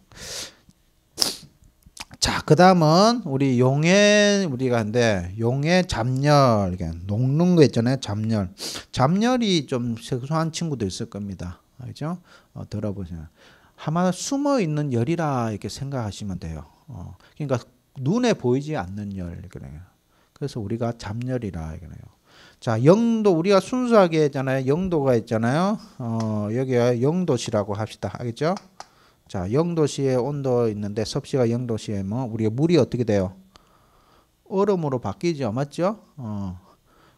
자, 그 다음은 우리 용의 우리가 근데 용의 잡열 녹는 거 있잖아요. 잡열. 잡열이 좀 생소한 친구도 있을 겁니다. 알죠? 어, 들어보세요. 아마 숨어 있는 열이라 이렇게 생각하시면 돼요. 어, 그러니까 눈에 보이지 않는 열 그래요. 그래서 우리가 잡열이라 그래요. 자, 영도 우리가 순수하게 했잖아요. 영도가 있잖아요. 어, 여기에 영도시라고 합시다. 알겠죠? 자, 0도시의 온도 있는데 섭씨가 영도시에뭐 우리가 물이 어떻게 돼요? 얼음으로 바뀌죠. 맞죠? 어.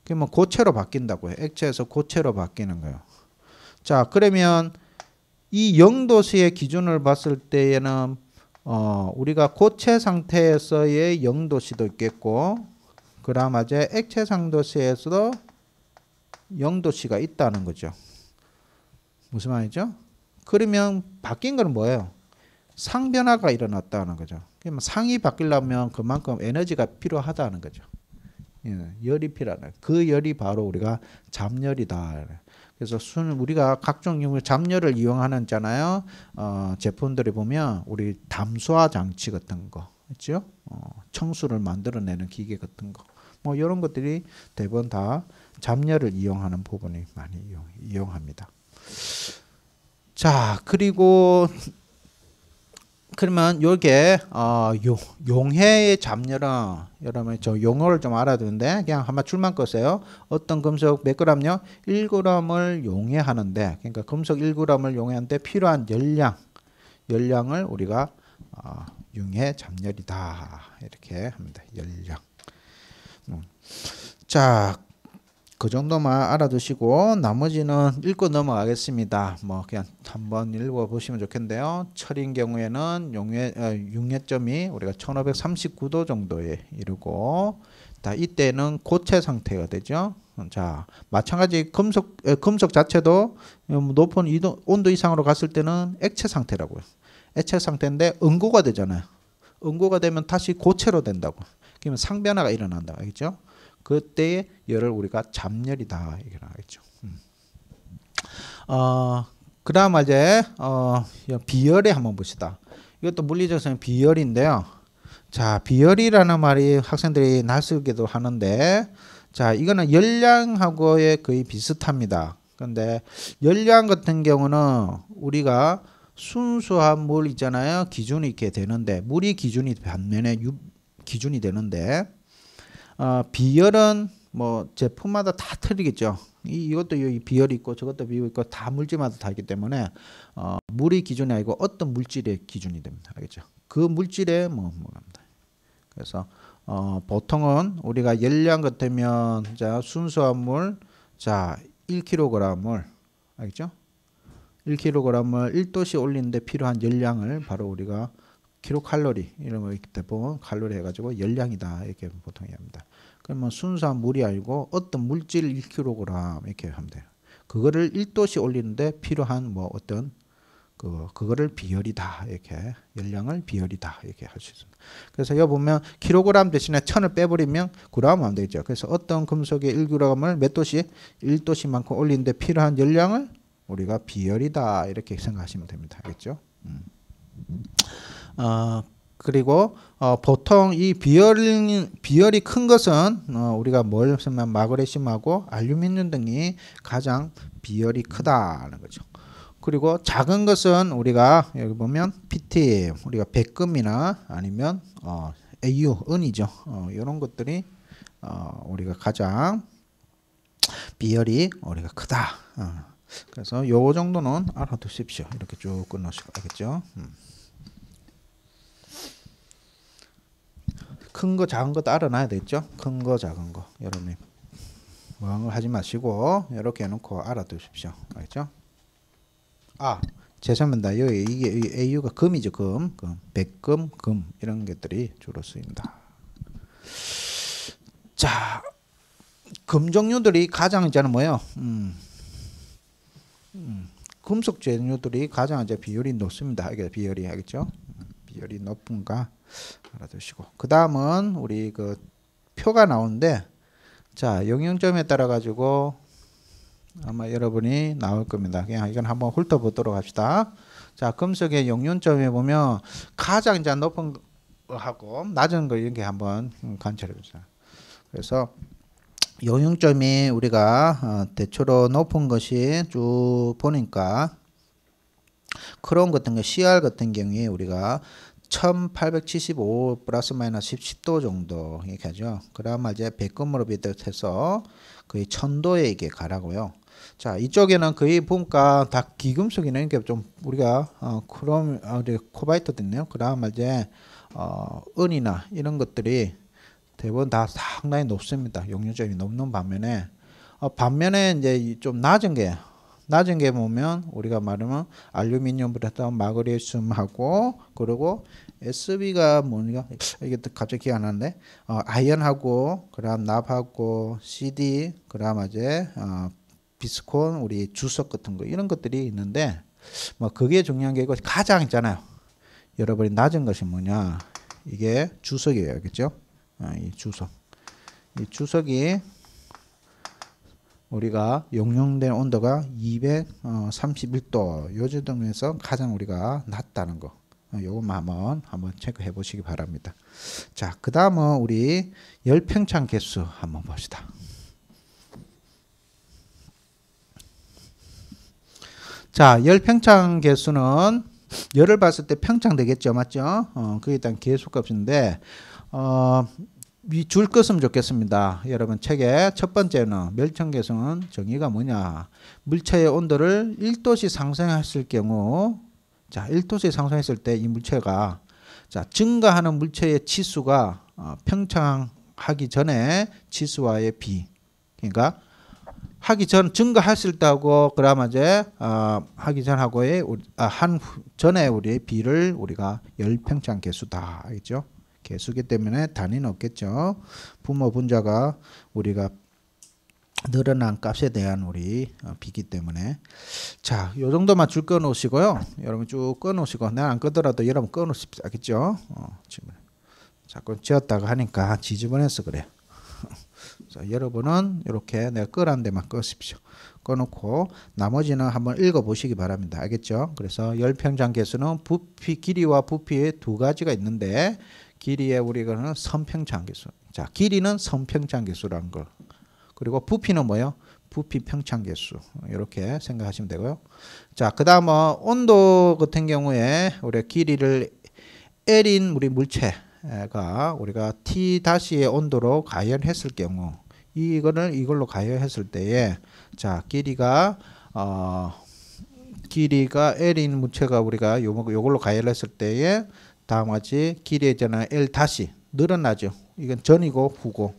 그러면 고체로 바뀐다고요. 액체에서 고체로 바뀌는 거예요. 자, 그러면 이영도시의 기준을 봤을 때에는 어, 우리가 고체 상태에서의 영도시도 있겠고 그라마제 액체 상도시에서도영도시가 있다는 거죠. 무슨 말이죠? 그러면 바뀐 건 뭐예요? 상변화가 일어났다는 거죠. 그러면 상이 바뀌려면 그만큼 에너지가 필요하다는 거죠. 예, 열이 필요하다. 그 열이 바로 우리가 잡열이다. 그래서 순 우리가 각종 경우 잡열을 이용하는 잖아요. 어, 제품들이 보면 우리 담수화 장치 같은 거 있죠. 어, 청수를 만들어내는 기계 같은 거. 뭐 이런 것들이 대부분 다 잡열을 이용하는 부분이 많이 이용, 이용합니다. 자, 그리고 그러면 요게 어, 용, 용해의 잡녀랑 여러분 저 용어를 좀알아두는데 그냥 한번 줄만 거세요 어떤 금속 몇 그램요? 1g을 그 용해하는데 그러니까 금속 1g을 그 용해하는데 필요한 열량 열량을 우리가 어, 용해 잡렬이다 이렇게 합니다. 열량. 음. 자그 정도만 알아두시고 나머지는 읽고 넘어가겠습니다. 뭐 그냥 한번 읽어보시면 좋겠는데요. 철인 경우에는 용해, 어, 융해점이 우리가 1539도 정도에 이르고 다 이때는 고체 상태가 되죠. 자 마찬가지 금속 에, 금속 자체도 높은 이동, 온도 이상으로 갔을 때는 액체 상태라고요. 액체 상태인데 응고가 되잖아요. 응고가 되면 다시 고체로 된다고. 그러면 상변화가 일어난다. 알겠죠? 그때의 열을 우리가 잠열이다 얘기를 하겠죠. 음. 어, 그 다음 이제 어, 비열에 한번 봅시다. 이것도 물리적성 비열인데요. 자, 비열이라는 말이 학생들이 낯설기도 하는데, 자, 이거는 열량하고의 거의 비슷합니다. 근데 열량 같은 경우는 우리가 순수한 물 있잖아요. 기준이 있게 되는데, 물이 기준이 반면에 유, 기준이 되는데, 어, 비열은 뭐 제품마다 다 틀리겠죠. 이, 이것도 이 비열이 있고 저것도 비열이 있고 다 물질마다 다르기 때문에 어, 물이 기준이 아니고 어떤 물질의 기준이 됩니다. 알겠죠? 그 물질의 뭐 뭐랍니다. 그래서 어, 보통은 우리가 열량 같으면 자 순수한 물, 자 1kg을 알겠죠? 1kg을 1도씨 올리는데 필요한 열량을 바로 우리가 킬로칼로리 이런 거 대부분 칼로리 해가지고 열량이다 이렇게 보통 얘기합니다. 그러면 순수한 물이 알고 어떤 물질 1kg 이렇게 하면 돼요. 그거를 1도씨 올리는데 필요한 뭐 어떤 그 그거를 비열이다 이렇게 열량을 비열이다 이렇게 할 수 있습니다. 그래서 여기 보면 킬로 대신에 천을 빼버리면 그램 하면 되죠. 그래서 어떤 금속의 1g을 몇 도씩 1도씩만큼 올리는데 필요한 열량을 우리가 비열이다 이렇게 생각하시면 됩니다. 알겠죠? 음. 어, 그리고 어, 보통 이 비열이, 비열이 큰 것은 어, 우리가 뭘 쓰면 마그네슘하고 알루미늄 등이 가장 비열이 크다는 거죠. 그리고 작은 것은 우리가 여기 보면 PT 우리가 백금이나 아니면 어, AU 은이죠. 어, 이런 것들이 어, 우리가 가장 비열이 우리가 크다. 어. 그래서 요 정도는 알아두십시오. 이렇게 쭉 끊으시고 알겠죠? 음. 큰거 작은 거 따라놔야 되겠죠? 큰 거 작은 거 여러분이 모양을 하지 마시고 이렇게 해놓고 알아두십시오. 알겠죠? 아 재산문다 여기 이게, AU가 금이죠 금, 금, 백금, 금 이런 것들이 주로 쓰입니다. 자, 금 종류들이 가장 이제는 뭐예요? 음, 음, 금속 재료들이 가장 이제 비율이 높습니다. 이게 비율이 하겠죠? 음, 비율이 높은가? 알아두시고 그 다음은 우리 그 표가 나오는데 자 영영점에 따라 가지고 아마 여러분이 나올 겁니다. 그냥 이건 한번 훑어보도록 합시다. 자 금속의 영영점에 보면 가장 자 높은 하고 낮은 거이런게 한번 관찰해 보자. 그래서 영영점이 우리가 어, 대체로 높은 것이 쭉 보니까 그런 같은 거 CR 같은 경우에 우리가 1875 플러스 마이너스 10도 정도 이렇게 하죠. 그럼 이제 백금으로 비롯해서 거의 천도에게 가라고요. 자 이쪽에는 거의 보니까 다 기금속이네 이게 그러니까 좀 우리가 어, 크롬 아, 우리 코바이트 됐네요. 그럼 이제 어, 은이나 이런 것들이 대부분 다 상당히 높습니다. 용률점이 높는 반면에 어, 반면에 이제 좀 낮은 게 낮은 게 보면 우리가 말하면 알루미늄 으로 했던 마그네슘하고 그리고 SB가 뭔가 이게 갑자기 기억 안 나는데 어, 아연하고 그다음 납하고 CD 그다음 아제 어, 비스콘 우리 주석 같은 거 이런 것들이 있는데 뭐 그게 중요한 게 이거 가장 있잖아요. 여러분이 낮은 것이 뭐냐 이게 주석이에요, 그죠 어, 이 주석 이 주석이 우리가 용용된 온도가 231도 요즘 등에서 가장 우리가 낮다는 거 어, 요것만 한번 한번 체크해 보시기 바랍니다. 자, 그 다음은 우리 열팽창 개수 한번 봅시다. 자, 열팽창 개수는 열을 봤을 때 평창 되겠죠, 맞죠? 어, 그게 일단 개수값인데 어, 줄 것은 좋겠습니다. 여러분 책의 첫 번째는 멸청개성은 정의가 뭐냐? 물체의 온도를 1도씨 상승했을 경우 자, 1도씨 상승했을 때 이 물체가 자, 증가하는 물체의 치수가 어, 평창하기 전에 치수와의 비. 그러니까 하기 전 증가했을 때하고 그라마제 어, 하기 전하고의 우리, 아, 한 후, 전에 우리의 비를 우리가 열평창 개수다. 알겠죠? 개수기 때문에 단위는 없겠죠. 분모 분자가 우리가 늘어난 값에 대한 우리 어, 비기 때문에 자, 요 정도만 줄 꺼놓으시고요. 여러분 쭉 꺼놓으시고 난안 끄더라도 여러분 꺼놓으십시오. 알겠죠? 어, 지금 자꾸 지었다가 하니까 지저분해서 그래요. 자, 여러분은 이렇게 내가 끄란 데만 꺼십시오. 꺼놓고 나머지는 한번 읽어보시기 바랍니다. 알겠죠? 그래서 열평장 개수는 부피 길이와 부피의 두 가지가 있는데 길이의 우리가 선평창기수. 자, 길이는 선평창기수라는 그리고 부피는 뭐예요? 부피 평창계수 이렇게 생각하시면 되고요. 자, 그 다음 어, 온도 같은 경우에 우리 길이를 L인 우리 물체가 우리가 T 의 온도로 가열했을 경우 이거를 이걸로 가열했을 때에 자 길이가 어 길이가 L인 물체가 우리가 요걸로 가열했을 때에 다음과 같이 길이에 대한 L 다시 늘어나죠. 이건 전이고 후고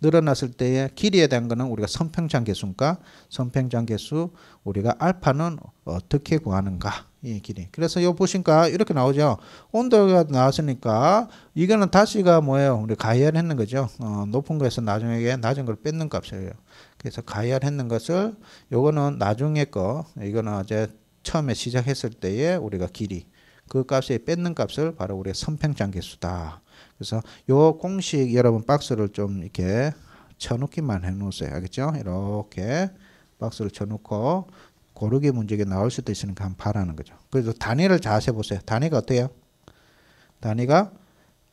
늘어났을 때에 길이에 대한 거는 우리가 선평장 개수니까 선평장 개수 우리가 알파는 어떻게 구하는가 이 길이 그래서 요 보시니까 이렇게 나오죠 온도가 나왔으니까 이거는 다시가 뭐예요 우리 가열했는 거죠 어, 높은 거에서 나중에 낮은 걸 뺏는 값이에요 그래서 가열했는 것을 요거는 나중에 거 이거는 이제 처음에 시작했을 때에 우리가 길이 그 값에 뺏는 값을 바로 우리의 선평장계수다 그래서 요 공식 여러분 박스를 좀 이렇게 쳐놓기만 해놓으세요. 알겠죠? 이렇게 박스를 쳐놓고 고르기 문제가 나올 수도 있으니까 한번 봐라는 거죠. 그래서 단위를 자세히 보세요. 단위가 어때요? 단위가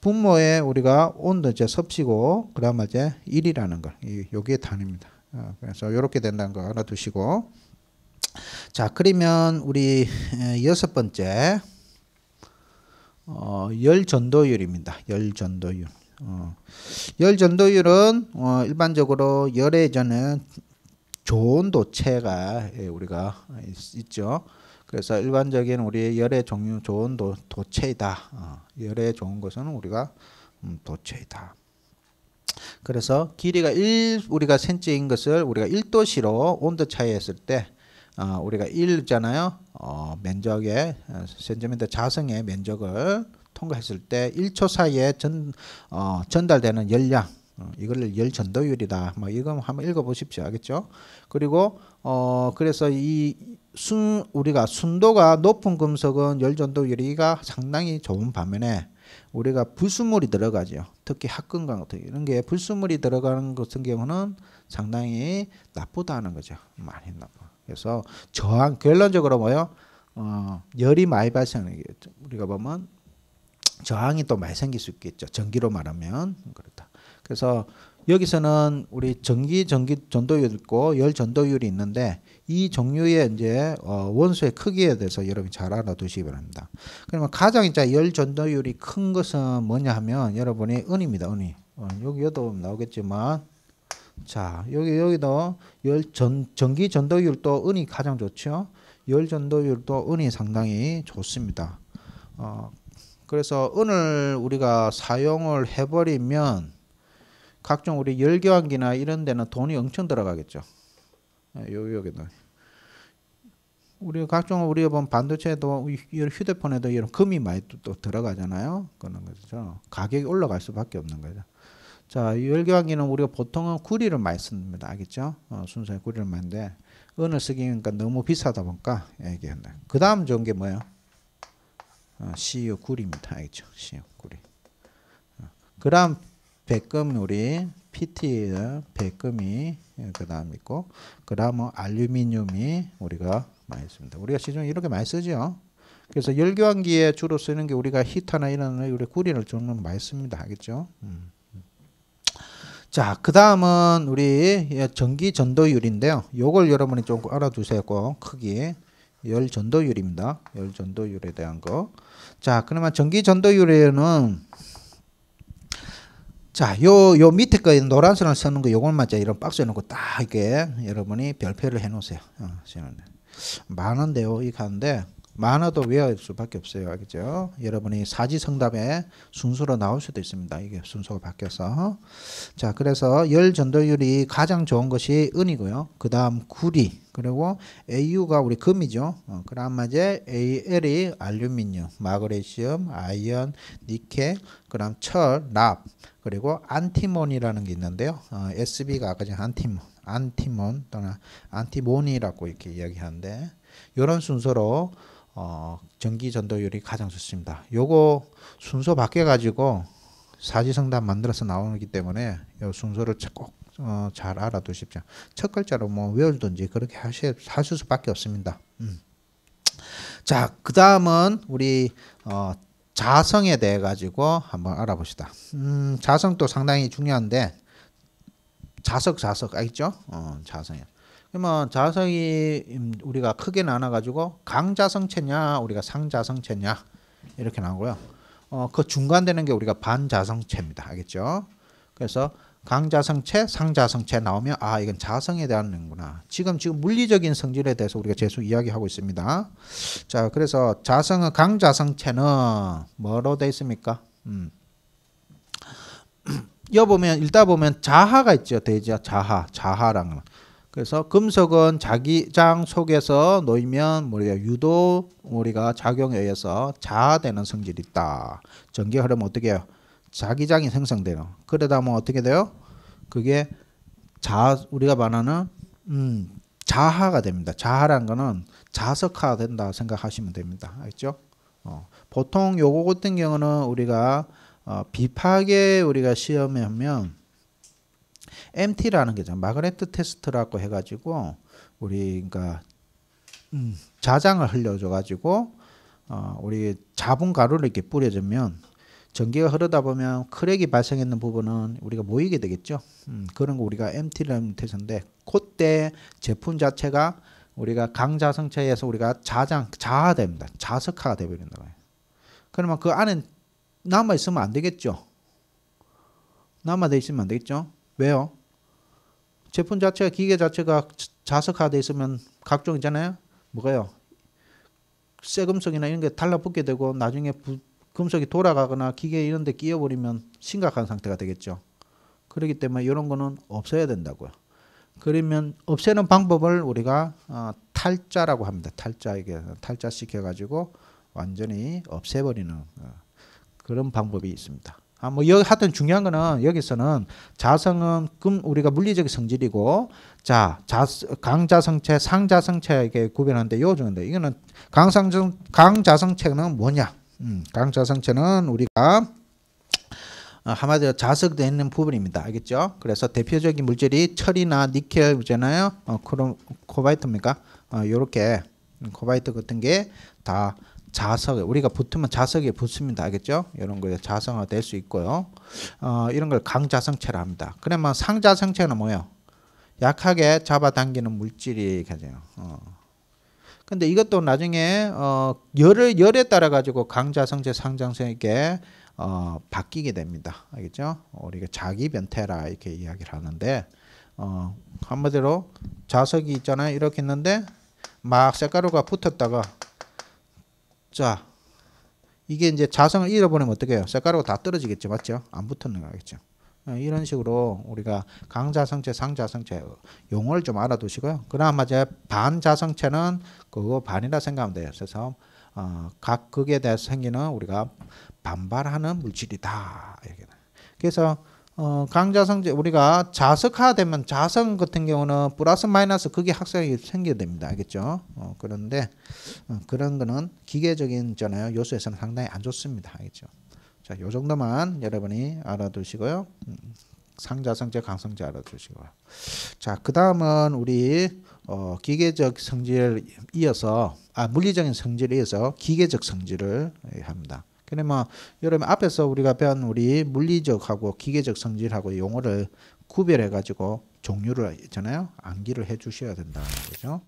분모에 우리가 온도 이제 섭씨고 그다음에 이제 1이라는 걸 이, 여기에 단입니다. 어, 그래서 이렇게 된다는 거 알아두시고 자 그러면 우리 여섯 번째 어, 열 전도율입니다. 열 전도율. 어, 열 전도율은 어, 일반적으로 열에 저는 조온도체가 예, 우리가 있, 죠 그래서 일반적인 우리 열의 종류 좋은 도, 도체이다. 어, 열의 좋은 것은 우리가 음, 도체이다. 그래서 길이가 1 우리가 센치인 것을 우리가 1도시로 온도 차이했을 때 아, 어, 우리가 1잖아요. 어, 면적의 센티미터 자성의 면적을 통과했을 때 1초 사이에 전, 어, 전달되는 열량 어, 이걸열 전도율이다. 뭐이거 한번 읽어보십시오. 알겠죠? 그리고 어 그래서 이 순 우리가 순도가 높은 금속은 열 전도율이가 상당히 좋은 반면에 우리가 불순물이 들어가죠. 특히 학근과 같은 이런 게 불순물이 들어가는 같은 경우는 상당히 나쁘다는 거죠. 많이 나빠. 그래서 저항 결론적으로 뭐요? 어, 열이 많이 발생하는 우리가 보면 저항이 또 많이 생길 수 있겠죠. 전기로 말하면 그렇다. 그래서 여기서는 우리 전기 전기 전도율 있고 열 전도율이 있는데 이 종류의 이제 어, 원소의 크기에 대해서 여러분 잘 알아두시기 바랍니다. 그러면 가장 이제 열 전도율이 큰 것은 뭐냐 하면 여러분의 은입니다. 은이 어, 여기 여도 나오겠지만 자, 여기 여기도 열 전, 전기 전도율도 은이 가장 좋죠. 열 전도율도 은이 상당히 좋습니다. 어, 그래서 은을 우리가 사용을 해버리면 각종 우리 열교환기나 이런 데는 돈이 엄청 들어가겠죠. 여기 네, 여기도 우리 각종 우리가 본 뭐 반도체도 휴대폰에도 이런 금이 많이 또, 또 들어가잖아요. 그런 거죠. 가격이 올라갈 수밖에 없는 거죠. 자, 열교환기는 우리가 보통은 구리를 많이 씁니다. 알겠죠? 어, 순수의 구리를 많은데 은을 쓰기니까 너무 비싸다 보니까 얘기한다. 그 다음 좋은 게 뭐예요? 어, CU 구리입니다. 알겠죠? CU 구리. 어, 그 다음 백금우리 PT 백금이 그 다음 있고 그 다음은 알루미늄이 우리가 많이 씁니다. 우리가 시중에 이렇게 많이 쓰죠. 그래서 열교환기에 주로 쓰는 게 우리가 히터나 이런 우리 구리를 주 많이 씁니다. 알겠죠? 음. 자, 그 다음은 우리 예, 전기 전도율인데요. 요걸 여러분이 좀 알아두세요. 꼭 크기. 열 전도율입니다. 열 전도율에 대한 거. 자, 그러면 전기 전도율에는 자, 요, 요 밑에 거 노란색을 쓰는 거 요걸 맞자 이런 박스에 넣고 딱이게 여러분이 별표를 해 놓으세요. 어, 많은데요. 이거 하는데 많아도 외워야 수밖에 없어요. 알겠죠? 여러분이 사지성답에 순서로 나올 수도 있습니다. 이게 순서가 바뀌어서. 자, 그래서 열 전도율이 가장 좋은 것이 은이고요. 그 다음 구리, 그리고 AU가 우리 금이죠. 어, 그다음에 AL이 알루미늄, 마그네슘, 아이언, 니켈, 그다음 철, 납, 그리고 안티몬이라는 게 있는데요. 어, SB가 아까 전 안티몬, 안티몬 또는 안티몬이라고 이렇게 이야기하는데 이런 순서로 어, 전기 전도율이 가장 좋습니다. 요거 순서 바뀌어 가지고 사지성단 만들어서 나오기 때문에 요 순서를 꼭잘 어, 알아두십시오. 첫 글자로 뭐 외우든지 그렇게 하실, 하실 수밖에 없습니다. 음. 자, 그 다음은 우리 어, 자성에 대해 가지고 한번 알아봅시다. 음, 자성도 상당히 중요한데 자석 자석 알겠죠? 어, 자성이요. 그러면 자성이 음, 우리가 크게 나눠가지고 강자성체냐 우리가 상자성체냐 이렇게 나오고요. 어, 그 중간 되는 게 우리가 반자성체입니다. 알겠죠? 그래서 강자성체, 상자성체 나오면 아 이건 자성에 대한 연구나. 지금 지금 물리적인 성질에 대해서 우리가 계속 이야기하고 있습니다. 자, 그래서 자성은 강자성체는 뭐로 되어 있습니까? 음. 여 보면 읽다 보면 자하가 있죠. 대자 자하, 자하랑 그래서 금속은 자기장 속에서 놓이면 우리가 유도 우리가 작용에 의해서 자아되는 성질이 있다. 전기 흐름 어떻게 해요? 자기장이 생성되는. 그러다 보면 어떻게 돼요? 그게 자 우리가 말하는 음, 자하가 됩니다. 자하란 거는 자석화 된다 생각하시면 됩니다. 알죠? 겠 어, 보통 요거 같은 경우는 우리가 어, 비파계 우리가 시험에 하면 MT라는 게죠. 마그네트 테스트라고 해가지고 우리 그러니까 음, 자장을 흘려줘 가지고 어, 우리 잡은 가루를 이렇게 뿌려주면 전기가 흐르다 보면 크랙이 발생했는 부분은 우리가 모이게 되겠죠. 음, 그런 거 우리가 MT라는 테스트인데 그때 제품 자체가 우리가 강자성체에서 우리가 자장 자화됩니다. 자석화가 되버린다고 해요. 그러면 그 안에 남아 있으면 안 되겠죠. 남아 있으면 안 되겠죠. 왜요? 제품 자체가 기계 자체가 자석화돼 있으면 각종 있잖아요. 뭐가요? 쇠금속이나 이런 게 달라붙게 되고 나중에 부, 금속이 돌아가거나 기계 이런 데 끼어버리면 심각한 상태가 되겠죠. 그렇기 때문에 이런 거는 없애야 된다고요. 그러면 없애는 방법을 우리가 어, 탈자라고 합니다. 탈자 이게 탈자 시켜가지고 완전히 없애버리는 어, 그런 방법이 있습니다. 아, 뭐, 여, 하여튼 중요한 거는 여기서는 자성은 금, 우리가 물리적 성질이고, 자, 자, 강자성체, 상자성체에게 구별하는데 요 중인데, 이거는 강상정, 강자성체는 뭐냐? 음, 강자성체는 우리가 어, 한마디로 자석되어 있는 부분입니다. 알겠죠? 그래서 대표적인 물질이 철이나 니켈이잖아요. 어, 크롬, 코바이트입니까? 어, 요렇게 음, 코바이트 같은 게다 자석에 우리가 붙으면 자석에 붙습니다. 알겠죠? 이런 거에 자성화 될 수 있고요. 어, 이런 걸 강자성체라 합니다. 그러면 상자성체는 뭐예요? 약하게 잡아당기는 물질이 가져요. 어. 근데 이것도 나중에 어, 열을 열에 따라 가지고 강자성체 상장성에게 어, 바뀌게 됩니다. 알겠죠? 우리가 자기 변태라 이렇게 이야기를 하는데 어, 한마디로 자석이 있잖아요. 이렇게 있는데 막 색가루가 붙었다가 자, 이게 이제 자성을 잃어버리면 어떻게 해요? 색깔하고 다 떨어지겠죠. 맞죠? 안 붙는 거겠죠. 어, 이런 식으로 우리가 강자성체, 상자성체 용어를 좀 알아두시고요. 그나마 이제 반자성체는 그거 반이라 생각하면 돼요. 그래서 어, 각 극에 대해서 생기는 우리가 반발하는 물질이다. 이렇게. 그래서 어, 강자성제 우리가 자석화되면 자성 같은 경우는 플러스 마이너스 그게 학생이 생겨 됩니다. 알겠죠? 어, 그런데 어, 그런 거는 기계적인 잖아요. 요소에서는 상당히 안 좋습니다. 알겠죠? 자, 요 정도만 여러분이 알아두시고요. 음, 상자성제, 강성제 알아두시고요. 자, 그 다음은 우리 어, 기계적 성질 이어서 아 물리적인 성질 이어서 기계적 성질을 예, 합니다. 그러면 뭐 여러분 앞에서 우리가 배운 우리 물리적하고 기계적 성질하고 용어를 구별해 가지고 종류를 있잖아요. 암기를 해 주셔야 된다는 거죠.